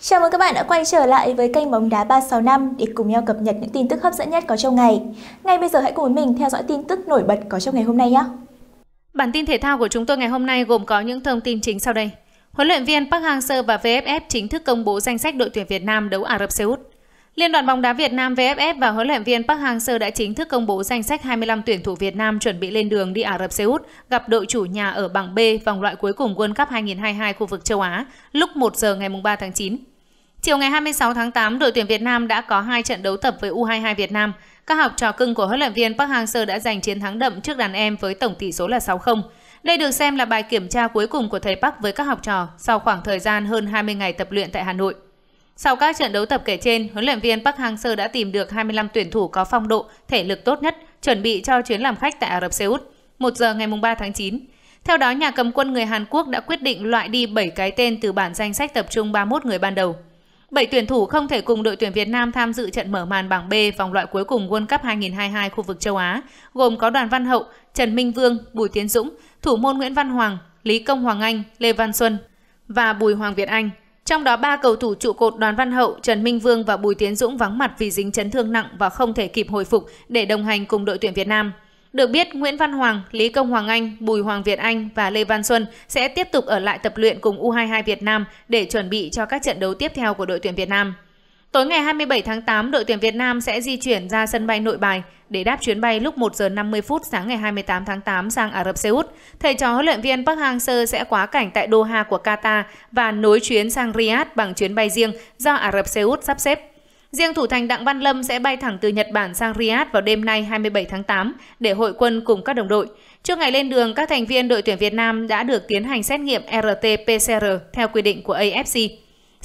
Chào mừng các bạn đã quay trở lại với kênh Bóng Đá 365 để cùng nhau cập nhật những tin tức hấp dẫn nhất có trong ngày. Ngay bây giờ hãy cùng với mình theo dõi tin tức nổi bật có trong ngày hôm nay nhé. Bản tin thể thao của chúng tôi ngày hôm nay gồm có những thông tin chính sau đây. Huấn luyện viên Park Hang-seo và VFF chính thức công bố danh sách đội tuyển Việt Nam đấu Ả Rập Xê Út. Liên đoàn bóng đá Việt Nam VFF và huấn luyện viên Park Hang-seo đã chính thức công bố danh sách 25 tuyển thủ Việt Nam chuẩn bị lên đường đi Ả Rập Xê Út gặp đội chủ nhà ở bảng B vòng loại cuối cùng World Cup 2022 khu vực châu Á lúc 1 giờ ngày 3 tháng 9. Chiều ngày 26 tháng 8, đội tuyển Việt Nam đã có hai trận đấu tập với U22 Việt Nam. Các học trò cưng của huấn luyện viên Park Hang-seo đã giành chiến thắng đậm trước đàn em với tổng tỷ số là 6-0. Đây được xem là bài kiểm tra cuối cùng của thầy Park với các học trò sau khoảng thời gian hơn 20 ngày tập luyện tại Hà Nội. Sau các trận đấu tập kể trên, huấn luyện viên Park Hang-seo đã tìm được 25 tuyển thủ có phong độ, thể lực tốt nhất, chuẩn bị cho chuyến làm khách tại Ả Rập Xê Út, 1 giờ ngày 3 tháng 9. Theo đó, nhà cầm quân người Hàn Quốc đã quyết định loại đi 7 cái tên từ bản danh sách tập trung 31 người ban đầu. 7 tuyển thủ không thể cùng đội tuyển Việt Nam tham dự trận mở màn bảng B vòng loại cuối cùng World Cup 2022 khu vực châu Á, gồm có Đoàn Văn Hậu, Trần Minh Vương, Bùi Tiến Dũng, thủ môn Nguyễn Văn Hoàng, Lý Công Hoàng Anh, Lê Văn Xuân và Bùi Hoàng Việt Anh. Trong đó ba cầu thủ trụ cột Đoàn Văn Hậu, Trần Minh Vương và Bùi Tiến Dũng vắng mặt vì dính chấn thương nặng và không thể kịp hồi phục để đồng hành cùng đội tuyển Việt Nam. Được biết, Nguyễn Văn Hoàng, Lý Công Hoàng Anh, Bùi Hoàng Việt Anh và Lê Văn Xuân sẽ tiếp tục ở lại tập luyện cùng U22 Việt Nam để chuẩn bị cho các trận đấu tiếp theo của đội tuyển Việt Nam. Tối ngày 27 tháng 8, đội tuyển Việt Nam sẽ di chuyển ra sân bay Nội Bài để đáp chuyến bay lúc 1 giờ 50 phút sáng ngày 28 tháng 8 sang Ả Rập Xê Út. Thầy trò huấn luyện viên Park Hang-seo sẽ quá cảnh tại Doha của Qatar và nối chuyến sang Riyadh bằng chuyến bay riêng do Ả Rập Xê Út sắp xếp. Riêng thủ thành Đặng Văn Lâm sẽ bay thẳng từ Nhật Bản sang Riyadh vào đêm nay 27 tháng 8 để hội quân cùng các đồng đội. Trước ngày lên đường, các thành viên đội tuyển Việt Nam đã được tiến hành xét nghiệm RT-PCR theo quy định của AFC.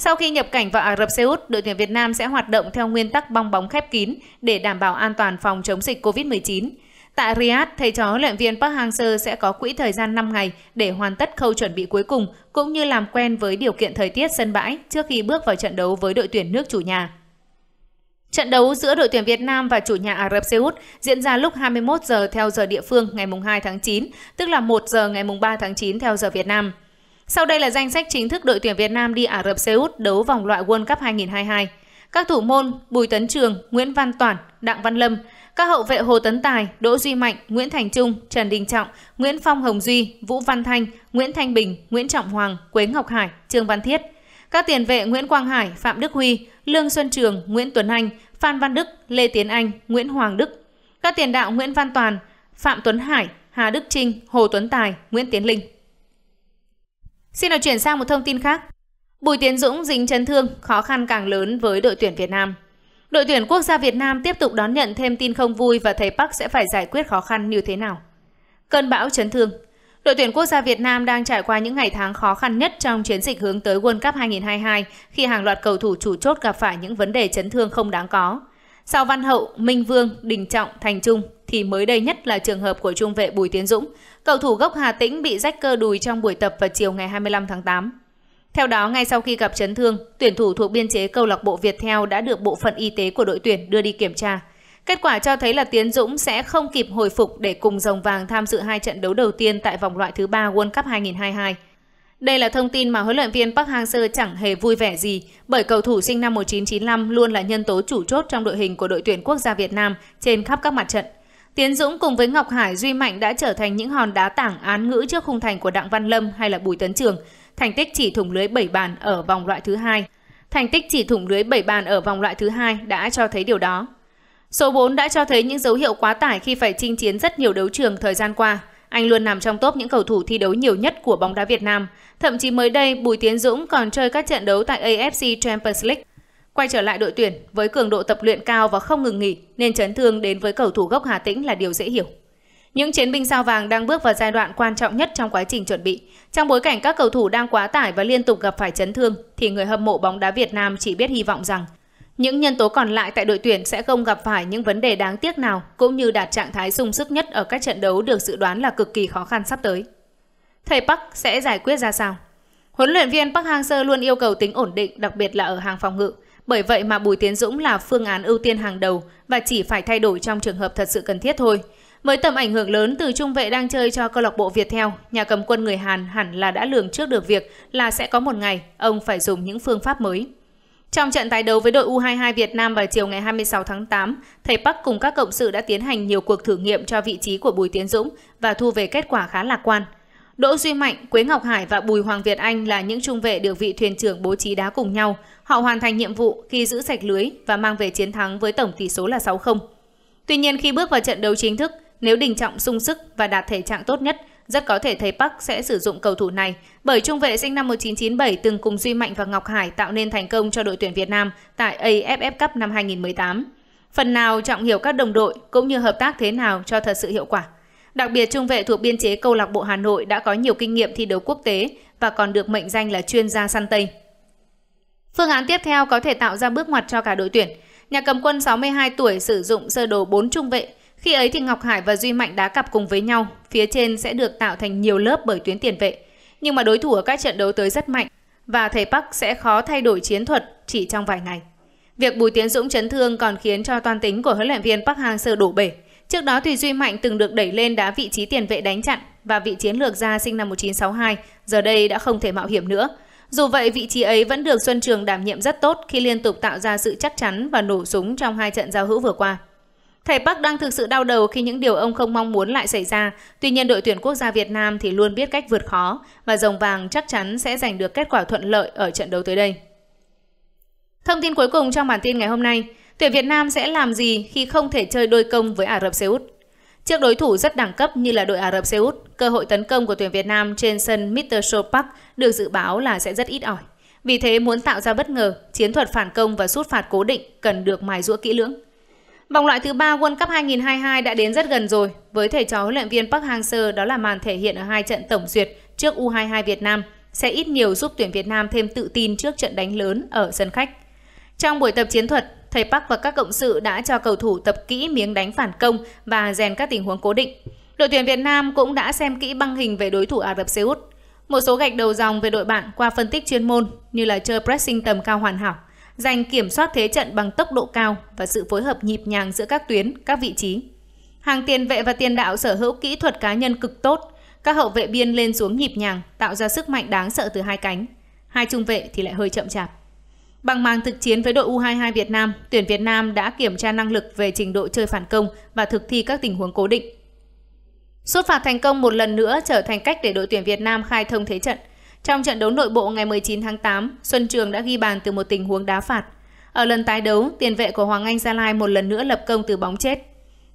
Sau khi nhập cảnh vào Ả Rập Xê Út, đội tuyển Việt Nam sẽ hoạt động theo nguyên tắc bong bóng khép kín để đảm bảo an toàn phòng chống dịch COVID-19. Tại Riyadh, thầy trò luyện viên Park Hang-seo sẽ có quỹ thời gian 5 ngày để hoàn tất khâu chuẩn bị cuối cùng cũng như làm quen với điều kiện thời tiết sân bãi trước khi bước vào trận đấu với đội tuyển nước chủ nhà. Trận đấu giữa đội tuyển Việt Nam và chủ nhà Ả Rập Xê Út diễn ra lúc 21 giờ theo giờ địa phương ngày 2 tháng 9, tức là 1 giờ ngày 3 tháng 9 theo giờ Việt Nam. Sau đây là danh sách chính thức đội tuyển Việt Nam đi Ả Rập Xê Út đấu vòng loại World Cup 2022. Các thủ môn Bùi Tấn Trường, Nguyễn Văn Toản, Đặng Văn Lâm, các hậu vệ Hồ Tấn Tài, Đỗ Duy Mạnh, Nguyễn Thành Trung, Trần Đình Trọng, Nguyễn Phong Hồng Duy, Vũ Văn Thanh, Nguyễn Thanh Bình, Nguyễn Trọng Hoàng, Quế Ngọc Hải, Trương Văn Thiết. Các tiền vệ Nguyễn Quang Hải, Phạm Đức Huy, Lương Xuân Trường, Nguyễn Tuấn Anh, Phan Văn Đức, Lê Tiến Anh, Nguyễn Hoàng Đức. Các tiền đạo Nguyễn Văn Toàn, Phạm Tuấn Hải, Hà Đức Trinh, Hồ Tuấn Tài, Nguyễn Tiến Linh. Xin được chuyển sang một thông tin khác. Bùi Tiến Dũng dính chấn thương, khó khăn càng lớn với đội tuyển Việt Nam. Đội tuyển quốc gia Việt Nam tiếp tục đón nhận thêm tin không vui và thầy Park sẽ phải giải quyết khó khăn như thế nào. Cơn bão chấn thương Đội tuyển quốc gia Việt Nam đang trải qua những ngày tháng khó khăn nhất trong chiến dịch hướng tới World Cup 2022 khi hàng loạt cầu thủ chủ chốt gặp phải những vấn đề chấn thương không đáng có. Sau Văn Hậu, Minh Vương, Đình Trọng, Thành Trung thì mới đây nhất là trường hợp của trung vệ Bùi Tiến Dũng, cầu thủ gốc Hà Tĩnh bị rách cơ đùi trong buổi tập vào chiều ngày 25 tháng 8. Theo đó, ngay sau khi gặp chấn thương, tuyển thủ thuộc biên chế câu lạc bộ Việt Theo đã được bộ phận y tế của đội tuyển đưa đi kiểm tra. Kết quả cho thấy là Tiến Dũng sẽ không kịp hồi phục để cùng dòng vàng tham dự hai trận đấu đầu tiên tại vòng loại thứ ba World Cup 2022. Đây là thông tin mà huấn luyện viên Park Hang-seo chẳng hề vui vẻ gì, bởi cầu thủ sinh năm 1995 luôn là nhân tố chủ chốt trong đội hình của đội tuyển quốc gia Việt Nam trên khắp các mặt trận – Tiến Dũng cùng với Ngọc Hải, Duy Mạnh đã trở thành những hòn đá tảng án ngữ trước khung thành của Đặng Văn Lâm hay là Bùi Tấn Trường. Thành tích chỉ thủng lưới 7 bàn ở vòng loại thứ hai. Thành tích chỉ thủng lưới 7 bàn ở vòng loại thứ hai đã cho thấy điều đó. Số 4 đã cho thấy những dấu hiệu quá tải khi phải chinh chiến rất nhiều đấu trường thời gian qua. Anh luôn nằm trong top những cầu thủ thi đấu nhiều nhất của bóng đá Việt Nam. Thậm chí mới đây, Bùi Tiến Dũng còn chơi các trận đấu tại AFC Champions League. Quay trở lại đội tuyển với cường độ tập luyện cao và không ngừng nghỉ nên chấn thương đến với cầu thủ gốc Hà Tĩnh là điều dễ hiểu. Những chiến binh sao vàng đang bước vào giai đoạn quan trọng nhất trong quá trình chuẩn bị. Trong bối cảnh các cầu thủ đang quá tải và liên tục gặp phải chấn thương thì người hâm mộ bóng đá Việt Nam chỉ biết hy vọng rằng những nhân tố còn lại tại đội tuyển sẽ không gặp phải những vấn đề đáng tiếc nào cũng như đạt trạng thái sung sức nhất ở các trận đấu được dự đoán là cực kỳ khó khăn sắp tới. Thầy Park sẽ giải quyết ra sao? Huấn luyện viên Park Hang-seo luôn yêu cầu tính ổn định, đặc biệt là ở hàng phòng ngự. Bởi vậy mà Bùi Tiến Dũng là phương án ưu tiên hàng đầu và chỉ phải thay đổi trong trường hợp thật sự cần thiết thôi. Với tầm ảnh hưởng lớn từ trung vệ đang chơi cho câu lạc bộ viettel nhà cầm quân người Hàn hẳn là đã lường trước được việc là sẽ có một ngày ông phải dùng những phương pháp mới. Trong trận tái đấu với đội U22 Việt Nam vào chiều ngày 26 tháng 8, thầy Park cùng các cộng sự đã tiến hành nhiều cuộc thử nghiệm cho vị trí của Bùi Tiến Dũng và thu về kết quả khá lạc quan – Đỗ Duy Mạnh, Quế Ngọc Hải và Bùi Hoàng Việt Anh là những trung vệ được vị thuyền trưởng bố trí đá cùng nhau. Họ hoàn thành nhiệm vụ khi giữ sạch lưới và mang về chiến thắng với tổng tỷ số là 6-0. Tuy nhiên khi bước vào trận đấu chính thức, nếu Đình Trọng sung sức và đạt thể trạng tốt nhất, rất có thể thầy Park sẽ sử dụng cầu thủ này bởi trung vệ sinh năm 1997 từng cùng Duy Mạnh và Ngọc Hải tạo nên thành công cho đội tuyển Việt Nam tại AFF Cup năm 2018. Phần nào Trọng hiểu các đồng đội cũng như hợp tác thế nào cho thật sự hiệu quả. Đặc biệt trung vệ thuộc biên chế câu lạc bộ Hà Nội đã có nhiều kinh nghiệm thi đấu quốc tế và còn được mệnh danh là chuyên gia săn Tây. Phương án tiếp theo có thể tạo ra bước ngoặt cho cả đội tuyển. Nhà cầm quân 62 tuổi sử dụng sơ đồ 4 trung vệ. Khi ấy thì Ngọc Hải và Duy Mạnh đá cặp cùng với nhau, phía trên sẽ được tạo thành nhiều lớp bởi tuyến tiền vệ. Nhưng mà đối thủ ở các trận đấu tới rất mạnh và thầy Park sẽ khó thay đổi chiến thuật chỉ trong vài ngày. Việc Bùi Tiến Dũng chấn thương còn khiến cho toàn tính của huấn luyện viên Park Hang-seo đổ bể. Trước đó thì Duy Mạnh từng được đẩy lên đá vị trí tiền vệ đánh chặn và vị chiến lược gia sinh năm 1962, giờ đây đã không thể mạo hiểm nữa. Dù vậy, vị trí ấy vẫn được Xuân Trường đảm nhiệm rất tốt khi liên tục tạo ra sự chắc chắn và nổ súng trong hai trận giao hữu vừa qua. Thầy Park đang thực sự đau đầu khi những điều ông không mong muốn lại xảy ra. Tuy nhiên đội tuyển quốc gia Việt Nam thì luôn biết cách vượt khó và rồng vàng chắc chắn sẽ giành được kết quả thuận lợi ở trận đấu tới đây. Thông tin cuối cùng trong bản tin ngày hôm nay – Tuyển Việt Nam sẽ làm gì khi không thể chơi đôi công với Ả Rập Xê Út? Trước đối thủ rất đẳng cấp như là đội Ả Rập Xê Út, cơ hội tấn công của tuyển Việt Nam trên sân Mittershore Park được dự báo là sẽ rất ít ỏi. Vì thế muốn tạo ra bất ngờ, chiến thuật phản công và sút phạt cố định cần được mài giũa kỹ lưỡng. Vòng loại thứ ba World Cup 2022 đã đến rất gần rồi, với thầy trò huấn luyện viên Park Hang-seo đó là màn thể hiện ở hai trận tổng duyệt trước U22 Việt Nam sẽ ít nhiều giúp tuyển Việt Nam thêm tự tin trước trận đánh lớn ở sân khách. Trong buổi tập chiến thuật, thầy Park và các cộng sự đã cho cầu thủ tập kỹ miếng đánh phản công và rèn các tình huống cố định. Đội tuyển Việt Nam cũng đã xem kỹ băng hình về đối thủ Ả Rập Xê Út. Một số gạch đầu dòng về đội bạn qua phân tích chuyên môn như là chơi pressing tầm cao hoàn hảo, giành kiểm soát thế trận bằng tốc độ cao và sự phối hợp nhịp nhàng giữa các tuyến, các vị trí. Hàng tiền vệ và tiền đạo sở hữu kỹ thuật cá nhân cực tốt, các hậu vệ biên lên xuống nhịp nhàng, tạo ra sức mạnh đáng sợ từ hai cánh. Hai trung vệ thì lại hơi chậm chạp. Bằng màn thực chiến với đội U22 Việt Nam, tuyển Việt Nam đã kiểm tra năng lực về trình độ chơi phản công và thực thi các tình huống cố định. Sút phạt thành công một lần nữa trở thành cách để đội tuyển Việt Nam khai thông thế trận. Trong trận đấu nội bộ ngày 19 tháng 8, Xuân Trường đã ghi bàn từ một tình huống đá phạt. Ở lần tái đấu, tiền vệ của Hoàng Anh Gia Lai một lần nữa lập công từ bóng chết.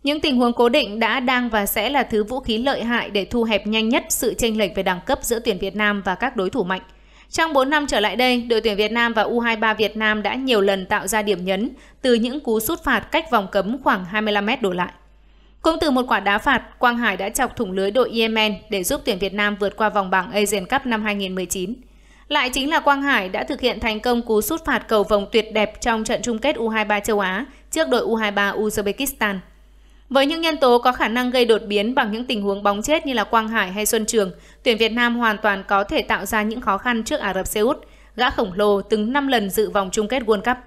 Những tình huống cố định đã đang và sẽ là thứ vũ khí lợi hại để thu hẹp nhanh nhất sự chênh lệch về đẳng cấp giữa tuyển Việt Nam và các đối thủ mạnh – trong 4 năm trở lại đây, đội tuyển Việt Nam và U23 Việt Nam đã nhiều lần tạo ra điểm nhấn từ những cú sút phạt cách vòng cấm khoảng 25 m đổ lại. Cũng từ một quả đá phạt, Quang Hải đã chọc thủng lưới đội Yemen để giúp tuyển Việt Nam vượt qua vòng bảng Asian Cup năm 2019. Lại chính là Quang Hải đã thực hiện thành công cú sút phạt cầu vòng tuyệt đẹp trong trận chung kết U23 châu Á trước đội U23 Uzbekistan. Với những nhân tố có khả năng gây đột biến bằng những tình huống bóng chết như là Quang Hải hay Xuân Trường, tuyển Việt Nam hoàn toàn có thể tạo ra những khó khăn trước Ả Rập Xê Út, gã khổng lồ từng 5 lần dự vòng chung kết World Cup.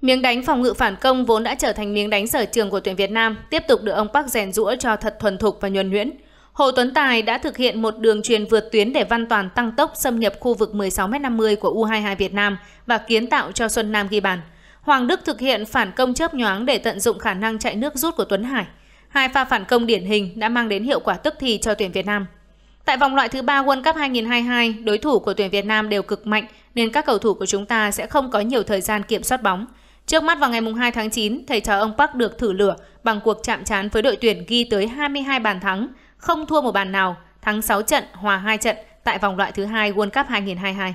Miếng đánh phòng ngự phản công vốn đã trở thành miếng đánh sở trường của tuyển Việt Nam, tiếp tục được ông Park rèn rũa cho thật thuần thục và nhuần nhuyễn. Hồ Tuấn Tài đã thực hiện một đường truyền vượt tuyến để Văn Toàn tăng tốc xâm nhập khu vực 16m50 của U22 Việt Nam và kiến tạo cho Xuân Nam ghi bàn. Hoàng Đức thực hiện phản công chớp nhoáng để tận dụng khả năng chạy nước rút của Tuấn Hải. Hai pha phản công điển hình đã mang đến hiệu quả tức thì cho tuyển Việt Nam. Tại vòng loại thứ ba World Cup 2022, đối thủ của tuyển Việt Nam đều cực mạnh nên các cầu thủ của chúng ta sẽ không có nhiều thời gian kiểm soát bóng. Trước mắt vào ngày 2 tháng 9, thầy trò ông Park được thử lửa bằng cuộc chạm trán với đội tuyển ghi tới 22 bàn thắng, không thua một bàn nào, thắng 6 trận, hòa 2 trận tại vòng loại thứ hai World Cup 2022.